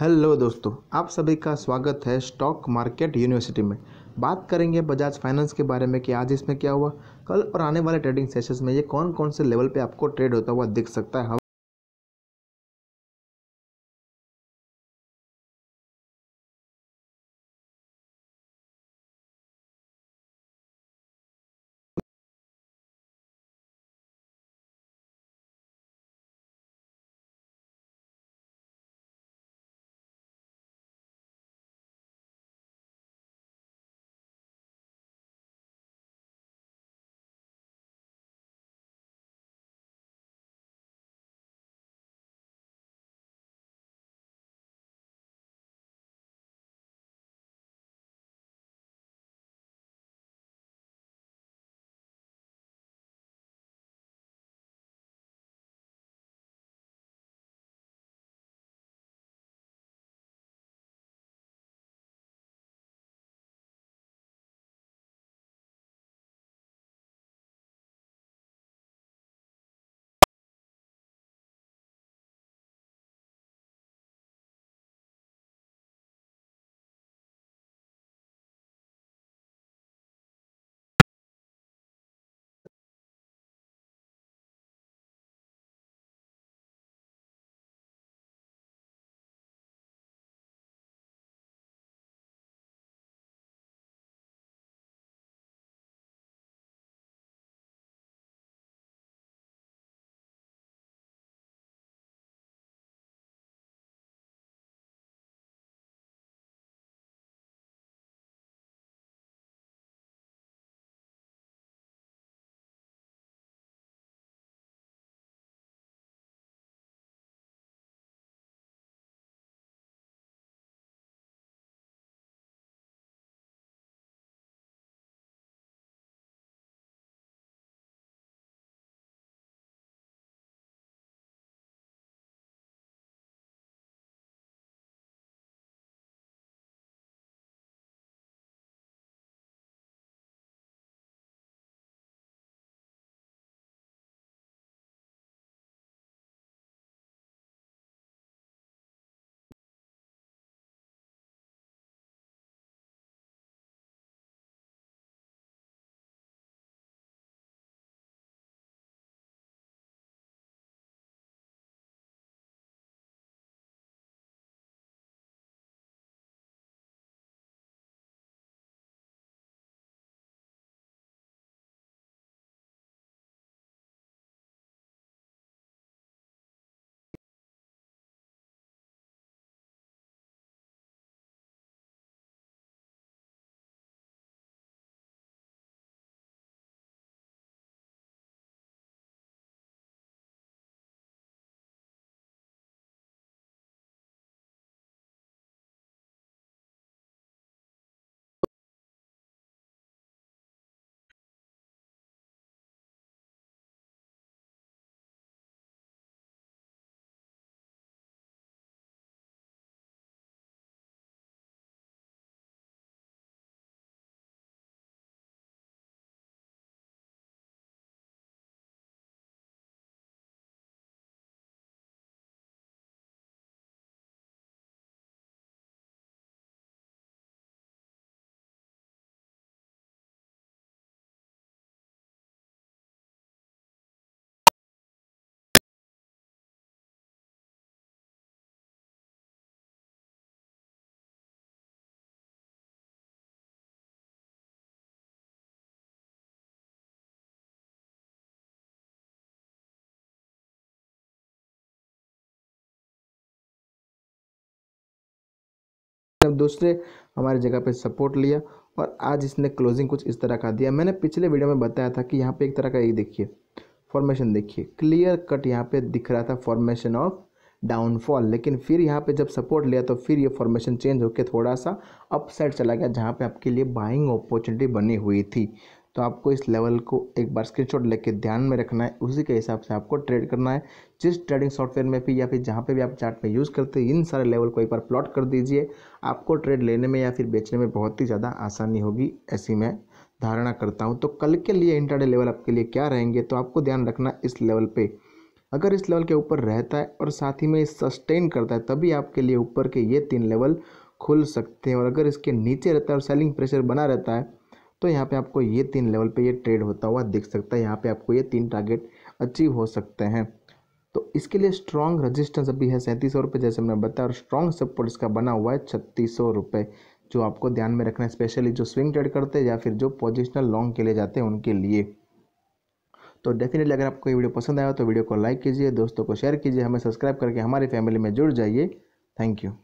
hello दोस्तों आप सभी का स्वागत है स्टॉक मार्केट यूनिवर्सिटी में बात करेंगे बजाज फाइनेंस के बारे में कि आज इसमें क्या हुआ कल और आने वाले ट्रेडिंग सेशंस में ये कौन कौन से लेवल पे आपको ट्रेड होता हुआ दिख सकता है अब दूसरे हमारे जगह पे सपोर्ट लिया और आज इसने क्लोजिंग कुछ इस तरह का दिया मैंने पिछले वीडियो में बताया था कि यहाँ पे एक तरह का ये देखिए फॉर्मेशन देखिए क्लियर कट यहाँ पे दिख रहा था फॉर्मेशन ऑफ डाउनफॉल लेकिन फिर यहाँ पे जब सपोर्ट लिया तो फिर ये फॉर्मेशन चेंज होकर थोड़ा सा अपसाइड चला गया जहाँ पे आपके लिए बाइंग अपॉर्चुनिटी बनी हुई थी तो आपको इस लेवल को एक बार स्क्रीनशॉट लेके ध्यान में रखना है उसी के हिसाब से आपको ट्रेड करना है जिस ट्रेडिंग सॉफ्टवेयर में भी या फिर जहाँ पे भी आप चार्ट में यूज़ करते हैं इन सारे लेवल को एक बार प्लॉट कर दीजिए आपको ट्रेड लेने में या फिर बेचने में बहुत ही ज़्यादा आसानी होगी ऐसी मैं धारणा करता हूँ तो कल के लिए इंटरडे लेवल आपके लिए क्या रहेंगे तो आपको ध्यान रखना इस लेवल पर अगर इस लेवल के ऊपर रहता है और साथ ही में सस्टेन करता है तभी आपके लिए ऊपर के ये तीन लेवल खुल सकते हैं और अगर इसके नीचे रहता है और सेलिंग प्रेशर बना रहता है तो यहाँ पे आपको ये तीन लेवल पे ये ट्रेड होता हुआ दिख सकता है यहाँ पे आपको ये तीन टारगेट अचीव हो सकते हैं तो इसके लिए स्ट्रॉन्ग रजिस्टेंस अभी है सैंतीस सौ रुपये जैसे हमने बताया और स्ट्रॉन्ग सपोर्ट इसका बना हुआ है छत्तीस सौ रुपये जो आपको ध्यान में रखना है स्पेशली जो स्विंग ट्रेड करते हैं या फिर जो पोजिशनल लॉन्ग के लिए जाते हैं उनके लिए तो डेफिनेटली अगर आपको ये वीडियो पसंद आया तो वीडियो को लाइक कीजिए दोस्तों को शेयर कीजिए हमें सब्सक्राइब करके हमारी फैमिली में जुड़ जाइए थैंक यू